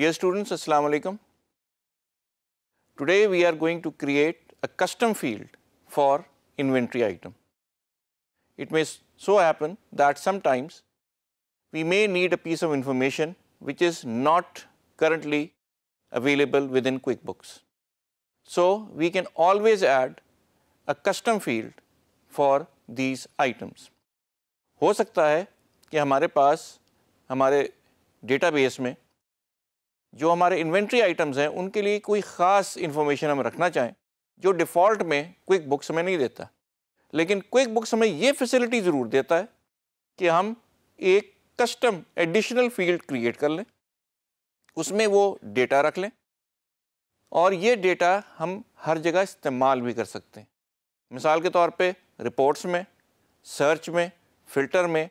Dear students, Assalamu alaikum. Today we are going to create a custom field for inventory item. It may so happen that sometimes we may need a piece of information which is not currently available within QuickBooks. So, we can always add a custom field for these items. हो सकता है कि हमारे पास हमारे database में जो हमारे inventory items हैं उनके लिए कोई ख़ास इन्फॉर्मेशन हम रखना चाहें जो डिफ़ॉल्ट में क्विक बुक्स हमें नहीं देता लेकिन क्विक बुक्स हमें ये फैसिलिटी ज़रूर देता है कि हम एक कस्टम एडिशनल फील्ड क्रिएट कर लें उसमें वो डेटा रख लें और ये डेटा हम हर जगह इस्तेमाल भी कर सकते हैं मिसाल के तौर पे रिपोर्ट्स में सर्च में फ़िल्टर में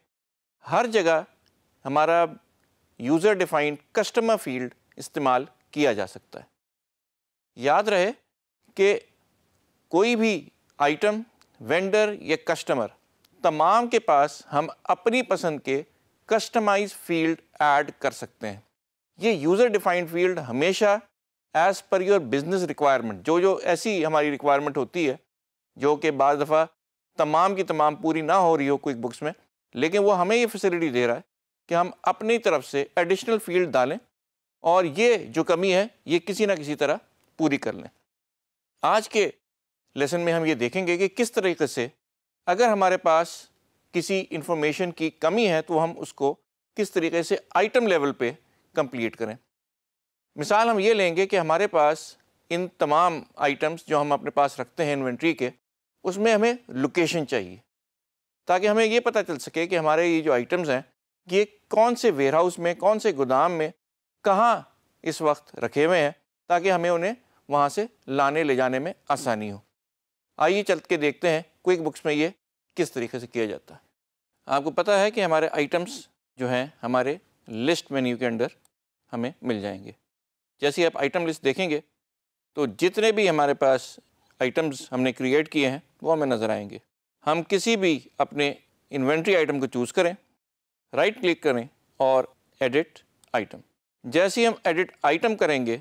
हर जगह हमारा यूज़र डिफाइंड कस्टमर फील्ड इस्तेमाल किया जा सकता है याद रहे कि कोई भी आइटम वेंडर या कस्टमर तमाम के पास हम अपनी पसंद के कस्टमाइज फील्ड ऐड कर सकते हैं ये यूज़र डिफाइंड फील्ड हमेशा as per your business requirement जो जो ऐसी हमारी रिक्वायरमेंट होती है जो कि बार दफ़ा तमाम की तमाम पूरी ना हो रही हो क्विक बुक्स में लेकिन वो हमें ये फैसिलिटी दे रहा है कि हम अपनी तरफ से एडिशनल फील्ड डालें और ये जो कमी है ये किसी ना किसी तरह पूरी कर लें आज के लेसन में हम ये देखेंगे कि किस तरीके से अगर हमारे पास किसी इंफॉर्मेशन की कमी है तो हम उसको किस तरीके से आइटम लेवल पे कंप्लीट करें मिसाल हम ये लेंगे कि हमारे पास इन तमाम आइटम्स जो हम अपने पास रखते हैं इन्वेंट्री के उसमें हमें लोकेशन चाहिए ताकि हमें ये पता चल सके कि हमारे ये जो आइटम्स हैं ये कौन से वेयर हाउस में कौन से गोदाम में कहाँ इस वक्त रखे हुए हैं ताकि हमें उन्हें वहाँ से लाने ले जाने में आसानी हो आइए चल के देखते हैं क्विक बुक्स में ये किस तरीके से किया जाता है आपको पता है कि हमारे आइटम्स जो हैं हमारे लिस्ट मेन्यू के अंडर हमें मिल जाएंगे जैसे आप आइटम लिस्ट देखेंगे तो जितने भी हमारे पास आइटम्स हमने क्रिएट किए हैं वो हमें नज़र आएंगे हम किसी भी अपने इन्वेंट्री आइटम को चूज़ करें राइट क्लिक करें और एडिट आइटम जैसे ही हम एडिट आइटम करेंगे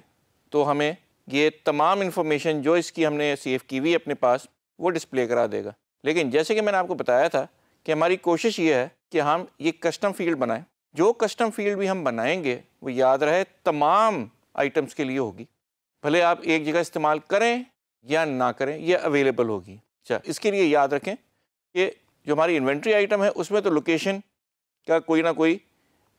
तो हमें ये तमाम इन्फॉर्मेशन जो इसकी हमने सेव की हुई अपने पास वो डिस्प्ले करा देगा लेकिन जैसे कि मैंने आपको बताया था कि हमारी कोशिश ये है कि हम ये कस्टम फील्ड बनाएं जो कस्टम फील्ड भी हम बनाएंगे वो याद रहे तमाम आइटम्स के लिए होगी भले आप एक जगह इस्तेमाल करें या ना करें यह अवेलेबल होगी अच्छा इसके लिए याद रखें कि जो हमारी इन्वेंट्री आइटम है उसमें तो लोकेशन का कोई ना कोई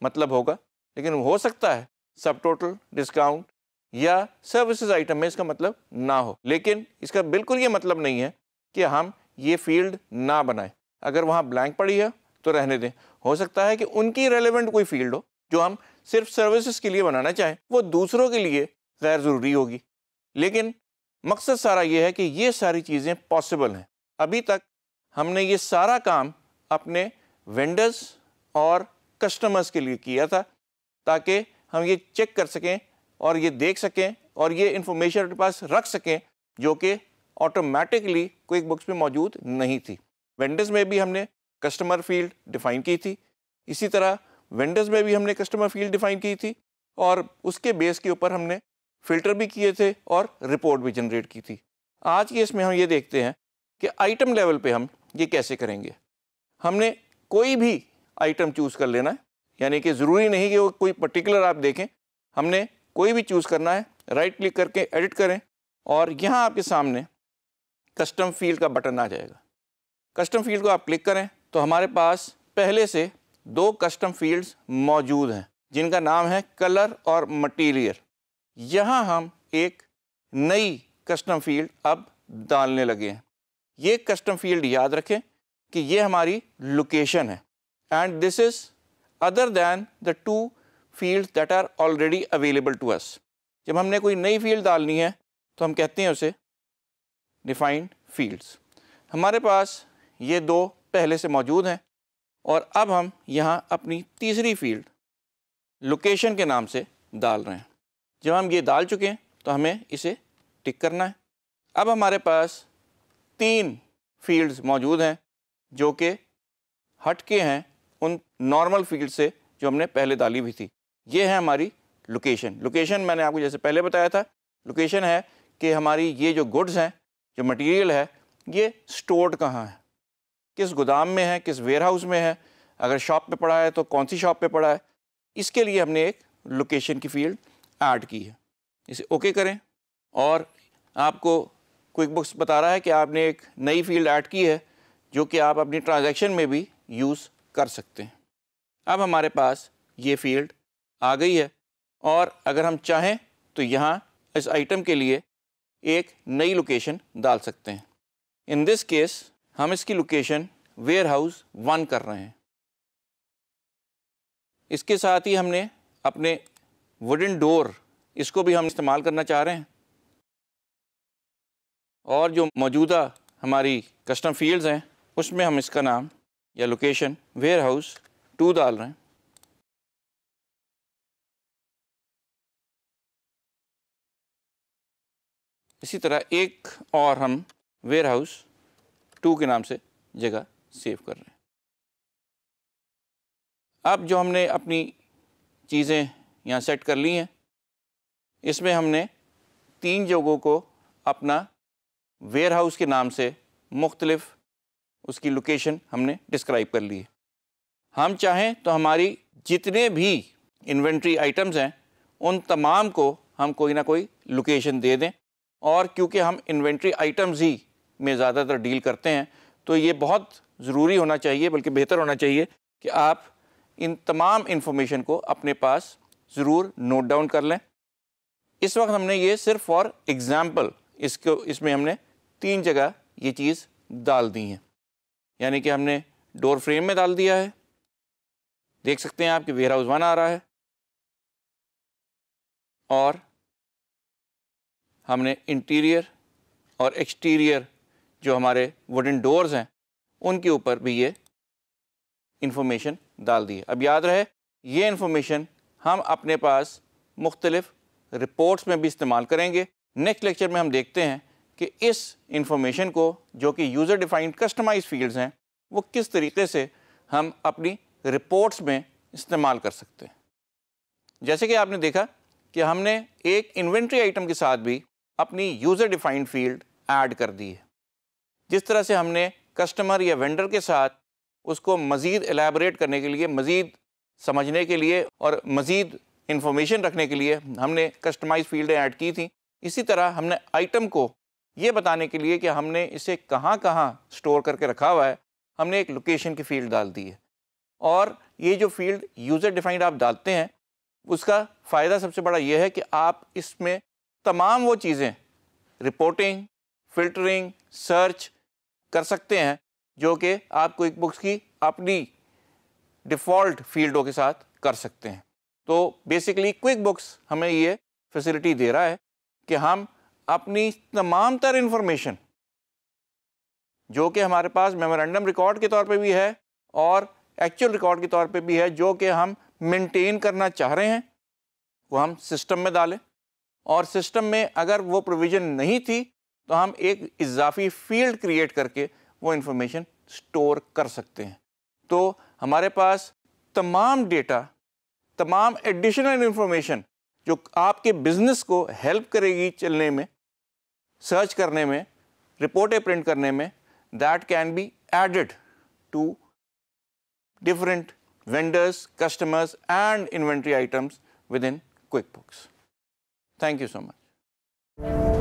मतलब होगा लेकिन हो सकता है सब टोटल डिस्काउंट या सर्विसेज आइटम में इसका मतलब ना हो लेकिन इसका बिल्कुल ये मतलब नहीं है कि हम ये फील्ड ना बनाएं अगर वहाँ ब्लैंक पड़ी है तो रहने दें हो सकता है कि उनकी रेलिवेंट कोई फील्ड हो जो हम सिर्फ सर्विसेज के लिए बनाना चाहें वो दूसरों के लिए गैर ज़रूरी होगी लेकिन मकसद सारा ये है कि ये सारी चीज़ें पॉसिबल हैं अभी तक हमने ये सारा काम अपने वेंडर्स और कस्टमर्स के लिए किया था ताकि हम ये चेक कर सकें और ये देख सकें और ये इन्फॉर्मेशन अपने पास रख सकें जो कि ऑटोमेटिकली क्विक बुक्स में मौजूद नहीं थी वेंडर्स में भी हमने कस्टमर फील्ड डिफाइन की थी इसी तरह वेंडर्स में भी हमने कस्टमर फील्ड डिफाइन की थी और उसके बेस के ऊपर हमने फिल्टर भी किए थे और रिपोर्ट भी जनरेट की थी आज के इसमें हम ये देखते हैं कि आइटम लेवल पे हम ये कैसे करेंगे हमने कोई भी आइटम चूज़ कर लेना है यानी कि ज़रूरी नहीं कि वो कोई पर्टिकुलर आप देखें हमने कोई भी चूज़ करना है राइट क्लिक करके एडिट करें और यहाँ आपके सामने कस्टम फील्ड का बटन आ जाएगा कस्टम फील्ड को आप क्लिक करें तो हमारे पास पहले से दो कस्टम फील्ड्स मौजूद हैं जिनका नाम है कलर और मटीरियल यहाँ हम एक नई कस्टम फील्ड अब डालने लगे हैं ये कस्टम फील्ड याद रखें कि ये हमारी लोकेशन है and this is other than the two field that are already available to us जब हमने कोई नई फील्ड डालनी है तो हम कहते हैं उसे डिफाइंड फील्ड्स हमारे पास ये दो पहले से मौजूद हैं और अब हम यहाँ अपनी तीसरी फील्ड लोकेशन के नाम से डाल रहे हैं जब हम ये डाल चुके हैं तो हमें इसे टिक करना है अब हमारे पास तीन फील्ड्स मौजूद हैं जो कि हट के हैं उन नॉर्मल फील्ड से जो हमने पहले डाली हुई थी ये है हमारी लोकेशन लोकेशन मैंने आपको जैसे पहले बताया था लोकेशन है कि हमारी ये जो गुड्स हैं जो मटेरियल है ये स्टोर्ड कहाँ है किस गोदाम में है किस वेयर हाउस में है अगर शॉप पे पड़ा है तो कौन सी शॉप पे पड़ा है इसके लिए हमने एक लोकेशन की फील्ड ऐड की है इसे ओके करें और आपको क्विक बुक्स बता रहा है कि आपने एक नई फील्ड ऐड की है जो कि आप अपनी ट्रांजैक्शन में भी यूज़ कर सकते हैं अब हमारे पास ये फील्ड आ गई है और अगर हम चाहें तो यहाँ इस आइटम के लिए एक नई लोकेशन डाल सकते हैं इन दिस केस हम इसकी लोकेशन वेयर हाउस वन कर रहे हैं इसके साथ ही हमने अपने वुडन डोर इसको भी हम इस्तेमाल करना चाह रहे हैं और जो मौजूदा हमारी कस्टम फील्ड्स हैं उसमें हम इसका नाम या लोकेशन वेयर हाउस टू डाल रहे हैं इसी तरह एक और हम वेयर हाउस टू के नाम से जगह सेव कर रहे हैं अब जो हमने अपनी चीज़ें यहाँ सेट कर ली हैं इसमें हमने तीन जगहों को अपना वेयर हाउस के नाम से मुख्तलिफ़ उसकी लोकेशन हमने डिस्क्राइब कर ली है हम चाहें तो हमारी जितने भी इन्वेंट्री आइटम्स हैं उन तमाम को हम कोई ना कोई लोकेशन दे दें और क्योंकि हम इन्वेंट्री आइटम्स ही में ज़्यादातर डील करते हैं तो ये बहुत ज़रूरी होना चाहिए बल्कि बेहतर होना चाहिए कि आप इन तमाम इन्फॉर्मेशन को अपने पास ज़रूर नोट डाउन कर लें इस वक्त हमने ये सिर्फ फॉर एग्ज़ाम्पल इसको इसमें हमने तीन जगह ये चीज़ डाल दी है यानी कि हमने डोर फ्रेम में डाल दिया है देख सकते हैं आपके वेयर हाउस वन आ रहा है और हमने इंटीरियर और एक्सटीरियर जो हमारे वुडन डोर्स हैं उनके ऊपर भी ये इन्फॉर्मेशन डाल दी है अब याद रहे ये इन्फॉर्मेशन हम अपने पास मुख्तलिफ़ रिपोर्ट्स में भी इस्तेमाल करेंगे नेक्स्ट लेक्चर में हम देखते हैं कि इस इंफॉर्मेशन को जो कि यूज़र डिफाइंड कस्टमाइज फील्ड्स हैं वो किस तरीके से हम अपनी रिपोर्ट्स में इस्तेमाल कर सकते हैं जैसे कि आपने देखा कि हमने एक इन्वेंट्री आइटम के साथ भी अपनी यूज़र डिफाइंड फील्ड ऐड कर दी है जिस तरह से हमने कस्टमर या वेंडर के साथ उसको मज़ीद एलेबरेट करने के लिए मज़ीद समझने के लिए और मज़ीद इंफॉर्मेशन रखने के लिए हमने कस्टमाइज फील्डें ऐड की थी इसी तरह हमने आइटम को ये बताने के लिए कि हमने इसे कहाँ कहाँ स्टोर करके रखा हुआ है हमने एक लोकेशन की फील्ड डाल दी है और ये जो फील्ड यूज़र डिफाइंड आप डालते हैं उसका फ़ायदा सबसे बड़ा ये है कि आप इसमें तमाम वो चीज़ें रिपोर्टिंग फिल्टरिंग सर्च कर सकते हैं जो कि आप क्विक बुक्स की अपनी डिफ़ॉल्ट फील्डों के साथ कर सकते हैं तो बेसिकली क्विक बुक्स हमें ये फैसिलिटी दे रहा है कि हम अपनी तमाम तर इंफॉर्मेशन जो कि हमारे पास मेमोरेंडम रिकॉर्ड के तौर पे भी है और एक्चुअल रिकॉर्ड के तौर पे भी है जो कि हम मेंटेन करना चाह रहे हैं वो हम सिस्टम में डालें और सिस्टम में अगर वो प्रोविज़न नहीं थी तो हम एक इजाफी फील्ड क्रिएट करके वो इन्फॉर्मेशन स्टोर कर सकते हैं तो हमारे पास तमाम डेटा तमाम एडिशनल इन्फॉर्मेशन जो आपके बिज़नेस को हेल्प करेगी चलने में सर्च करने में रिपोर्टें प्रिंट करने में that can be added to different vendors customers and inventory items with in QuickBooks thank you so much